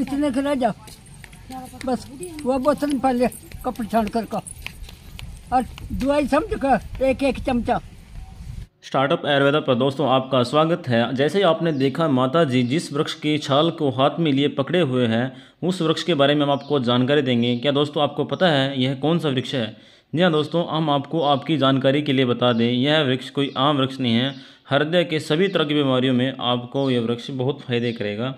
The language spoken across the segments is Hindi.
इतने खिला जा बस वह बोतल लिया कपड़े छाण कर का और दवाई समझ कर एक एक चमचा स्टार्टअप आयुर्वेदा पर दोस्तों आपका स्वागत है जैसे ही आपने देखा माता जी जिस वृक्ष की छाल को हाथ में लिए पकड़े हुए हैं उस वृक्ष के बारे में हम आपको जानकारी देंगे क्या दोस्तों आपको पता है यह कौन सा वृक्ष है जी हाँ दोस्तों हम आपको आपकी जानकारी के लिए बता दें यह वृक्ष कोई आम वृक्ष नहीं है हृदय के सभी तरह की बीमारियों में आपको यह वृक्ष बहुत फायदे करेगा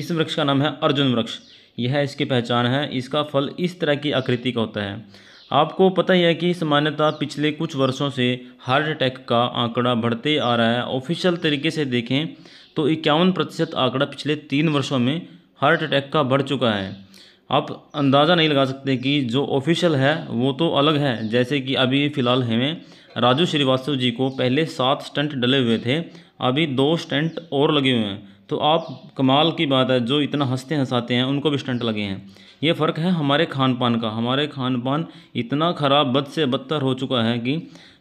इस वृक्ष का नाम है अर्जुन वृक्ष यह इसकी पहचान है इसका फल इस तरह की आकृति का होता है आपको पता ही है कि सामान्यतः पिछले कुछ वर्षों से हार्ट अटैक का आंकड़ा बढ़ते आ रहा है ऑफिशियल तरीके से देखें तो इक्यावन प्रतिशत आंकड़ा पिछले तीन वर्षों में हार्ट अटैक का बढ़ चुका है आप अंदाज़ा नहीं लगा सकते कि जो ऑफिशियल है वो तो अलग है जैसे कि अभी फ़िलहाल हमें राजू श्रीवास्तव जी को पहले सात स्टंट डले हुए थे अभी दो स्टंट और लगे हुए हैं तो आप कमाल की बात है जो इतना हंसते हंसाते हैं उनको भी स्टंट लगे हैं ये फ़र्क है हमारे खान पान का हमारे खान पान इतना ख़राब बद से बदतर हो चुका है कि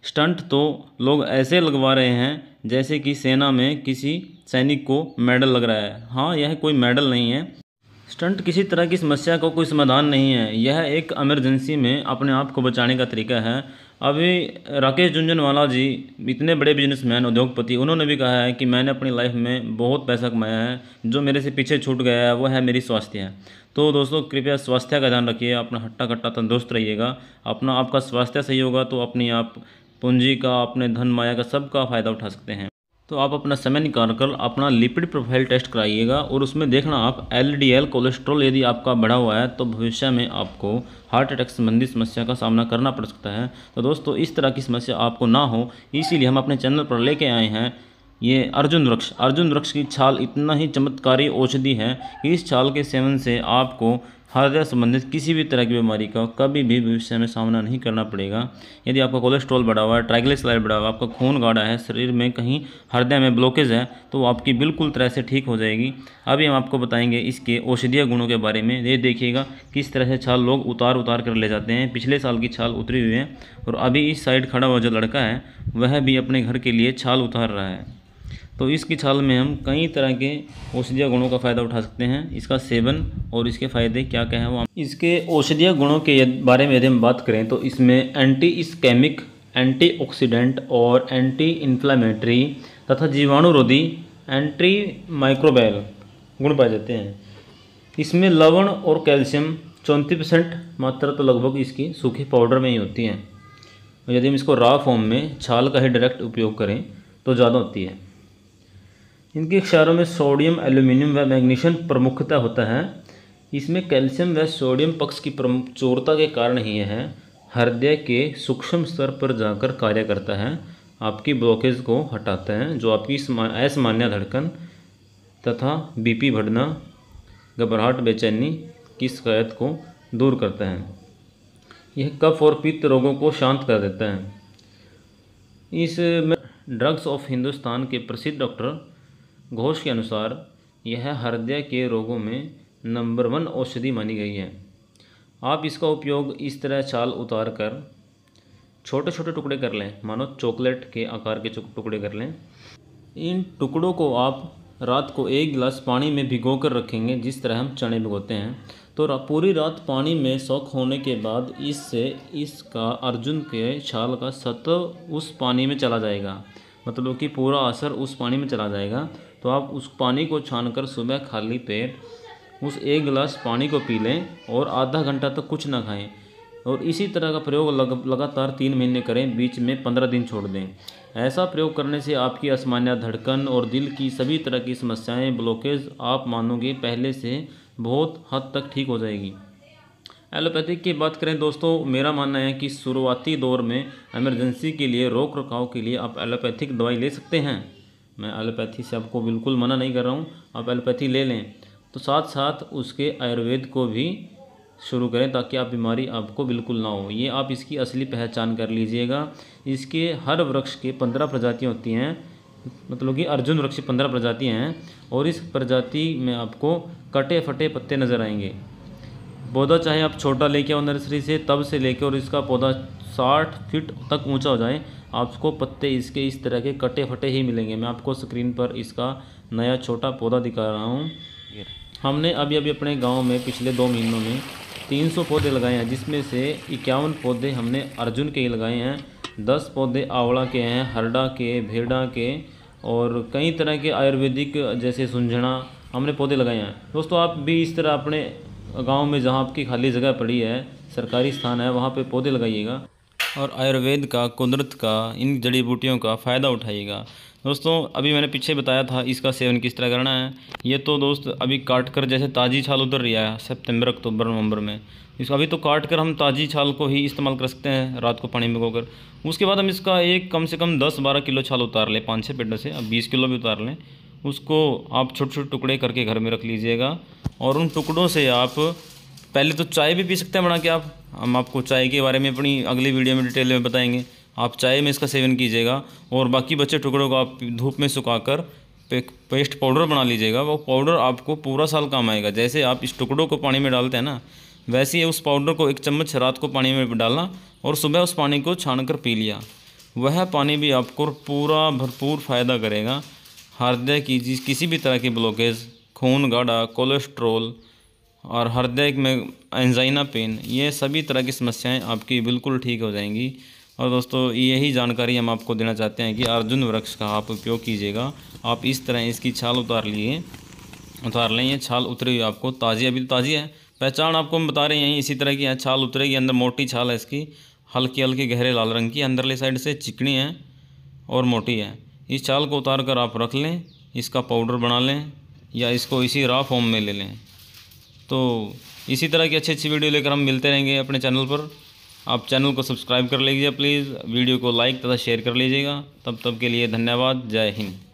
स्टंट तो लोग ऐसे लगवा रहे हैं जैसे कि सेना में किसी सैनिक को मेडल लग रहा है हाँ यह कोई मेडल नहीं है स्टंट किसी तरह की समस्या का को कोई समाधान नहीं है यह एक इमरजेंसी में अपने आप को बचाने का तरीका है अभी राकेश झुंझुनवाला जी इतने बड़े बिजनेसमैन उद्योगपति उन्होंने भी कहा है कि मैंने अपनी लाइफ में बहुत पैसा कमाया है जो मेरे से पीछे छूट गया है वो है मेरी स्वास्थ्य है तो दोस्तों कृपया स्वास्थ्य का ध्यान रखिए अपना हट्टा कट्टा तंदुरुस्त रहिएगा अपना आपका स्वास्थ्य सही होगा तो अपनी आप पूंजी का अपने धन माया का सबका फ़ायदा उठा सकते हैं तो आप अपना समय निकाल कर अपना लिपिड प्रोफाइल टेस्ट कराइएगा और उसमें देखना आप एलडीएल कोलेस्ट्रॉल यदि आपका बढ़ा हुआ है तो भविष्य में आपको हार्ट अटैक संबंधी समस्या का सामना करना पड़ सकता है तो दोस्तों इस तरह की समस्या आपको ना हो इसीलिए हम अपने चैनल पर लेके आए हैं ये अर्जुन वृक्ष अर्जुन वृक्ष की छाल इतना ही चमत्कारी औषधि है कि इस छाल के सेवन से आपको हृदय संबंधित किसी भी तरह की बीमारी का कभी भी भविष्य में सामना नहीं करना पड़ेगा यदि आपका कोलेस्ट्रॉल बढ़ा हुआ है ट्राइग्लिसराइड बढ़ा हुआ है आपका खून गाढ़ा है शरीर में कहीं हृदय में ब्लॉकेज है तो आपकी बिल्कुल तरह से ठीक हो जाएगी अभी हम आपको बताएंगे इसके औषधीय गुणों के बारे में ये देखिएगा किस तरह से छाल लोग उतार उतार कर ले जाते हैं पिछले साल की छाल उतरी हुई है और अभी इस साइड खड़ा हुआ जो लड़का है वह भी अपने घर के लिए छाल उतार रहा है तो इसकी छाल में हम कई तरह के औषधीय गुणों का फ़ायदा उठा सकते हैं इसका सेवन और इसके फ़ायदे क्या क्या हैं वो इसके औषधीय गुणों के बारे में यदि हम बात करें तो इसमें एंटी स्कैमिक एंटी और एंटी इन्फ्लामेटरी तथा जीवाणुरोधी एंटी माइक्रोबायल गुण पाए जाते हैं इसमें लवण और कैल्शियम चौंतीस परसेंट मात्रा तो लगभग इसकी सूखे पाउडर में ही होती है यदि हम इसको रॉ फॉर्म में छाल का ही डायरेक्ट उपयोग करें तो ज़्यादा होती है इनके क्षारों में सोडियम एल्यूमिनियम व मैग्नीशियम प्रमुखता होता है इसमें कैल्शियम व सोडियम पक्ष की प्रचुरता के कारण ही है हृदय के सूक्ष्म स्तर पर जाकर कार्य करता है आपकी ब्लॉकेज को हटाते हैं जो आपकी असामान्य धड़कन तथा बीपी बढ़ना घबराहट बेचैनी की शिकायत को दूर करते हैं यह कफ और पित्त रोगों को शांत कर देता है इस ड्रग्स ऑफ हिंदुस्तान के प्रसिद्ध डॉक्टर घोष के अनुसार यह हृदय के रोगों में नंबर वन औषधि मानी गई है आप इसका उपयोग इस तरह छाल उतार कर छोटे छोटे टुकड़े कर लें मानो चॉकलेट के आकार के टुकड़े कर लें इन टुकड़ों को आप रात को एक गिलास पानी में भिगो कर रखेंगे जिस तरह हम चने भिगोते हैं तो पूरी रात पानी में सौख होने के बाद इससे इसका अर्जुन के छाल का सत्व उस पानी में चला जाएगा मतलब कि पूरा असर उस पानी में चला जाएगा तो आप उस पानी को छानकर सुबह खाली पेट उस एक गिलास पानी को पी लें और आधा घंटा तक कुछ ना खाएं और इसी तरह का प्रयोग लग, लगातार तीन महीने करें बीच में पंद्रह दिन छोड़ दें ऐसा प्रयोग करने से आपकी असमान्य धड़कन और दिल की सभी तरह की समस्याएं ब्लॉकेज आप मानोगे पहले से बहुत हद तक ठीक हो जाएगी एलोपैथिक की बात करें दोस्तों मेरा मानना है कि शुरुआती दौर में एमरजेंसी के लिए रोक रखाव के लिए आप एलोपैथिक दवाई ले सकते हैं मैं एलोपैथी से आपको बिल्कुल मना नहीं कर रहा हूँ आप एलोपैथी ले लें तो साथ साथ उसके आयुर्वेद को भी शुरू करें ताकि आप बीमारी आपको बिल्कुल ना हो ये आप इसकी असली पहचान कर लीजिएगा इसके हर वृक्ष के पंद्रह प्रजातियाँ होती हैं मतलब कि अर्जुन वृक्ष पंद्रह प्रजातियाँ हैं और इस प्रजाति में आपको कटे फटे पत्ते नज़र आएंगे पौधा चाहे आप छोटा लेके आओ नर्सरी से तब से लेके और इसका पौधा साठ फीट तक ऊंचा हो जाए आपको पत्ते इसके इस तरह के कटे फटे ही मिलेंगे मैं आपको स्क्रीन पर इसका नया छोटा पौधा दिखा रहा हूँ हमने अभी अभी अपने गांव में पिछले दो महीनों में 300 पौधे लगाए हैं जिसमें से इक्यावन पौधे हमने अर्जुन के ही लगाए हैं दस पौधे आंवला के हैं हरडा के भेड़ा के और कई तरह के आयुर्वेदिक जैसे सुंझना हमने पौधे लगाए हैं दोस्तों आप भी इस तरह अपने गांव में जहाँ आपकी खाली जगह पड़ी है सरकारी स्थान है वहाँ पे पौधे लगाइएगा और आयुर्वेद का कुदरत का इन जड़ी बूटियों का फ़ायदा उठाइएगा दोस्तों अभी मैंने पीछे बताया था इसका सेवन किस तरह करना है ये तो दोस्त अभी काट कर जैसे ताज़ी छाल उतर रही है सितंबर अक्टूबर नवंबर में इसको अभी तो काट कर हम ताज़ी छाल को ही इस्तेमाल कर सकते हैं रात को पानी में गोकर उसके बाद हम इसका एक कम से कम दस बारह किलो छाल उतार लें पाँच छः पेड़ों से अब बीस किलो भी उतार लें उसको आप छोटे छोटे टुकड़े करके घर में रख लीजिएगा और उन टुकड़ों से आप पहले तो चाय भी पी सकते हैं बना के आप हम आपको चाय के बारे में अपनी अगली वीडियो में डिटेल में बताएंगे आप चाय में इसका सेवन कीजिएगा और बाकी बचे टुकड़ों को आप धूप में सुखाकर पेस्ट पाउडर बना लीजिएगा वो पाउडर आपको पूरा साल काम आएगा जैसे आप इस टुकड़ों को पानी में डालते हैं ना वैसे ही उस पाउडर को एक चम्मच रात को पानी में डालना और सुबह उस पानी को छान कर पी लिया वह पानी भी आपको पूरा भरपूर फ़ायदा करेगा हृदय की जिस किसी भी तरह की ब्लॉकेज खून गाढ़ा कोलेस्ट्रोल और हृदय में एंजाइना पेन ये सभी तरह की समस्याएं आपकी बिल्कुल ठीक हो जाएंगी और दोस्तों यही जानकारी हम आपको देना चाहते हैं कि अर्जुन वृक्ष का आप उपयोग कीजिएगा आप इस तरह इसकी छाल उतार लिए उतार लें ये छाल उतरी हुई आपको ताज़ी अभी तो ताज़ी है पहचान आपको हम बता रहे हैं यहीं इसी तरह की छाल उतरेगी अंदर मोटी छाल है इसकी हल्की हल्की गहरे लाल रंग की अंदरली साइड से चिकनी है और मोटी है इस चाल को उतार कर आप रख लें इसका पाउडर बना लें या इसको इसी रा फॉर्म में ले लें तो इसी तरह की अच्छी अच्छी वीडियो लेकर हम मिलते रहेंगे अपने चैनल पर आप चैनल को सब्सक्राइब कर लीजिए प्लीज़ वीडियो को लाइक तथा शेयर कर लीजिएगा तब तब के लिए धन्यवाद जय हिंद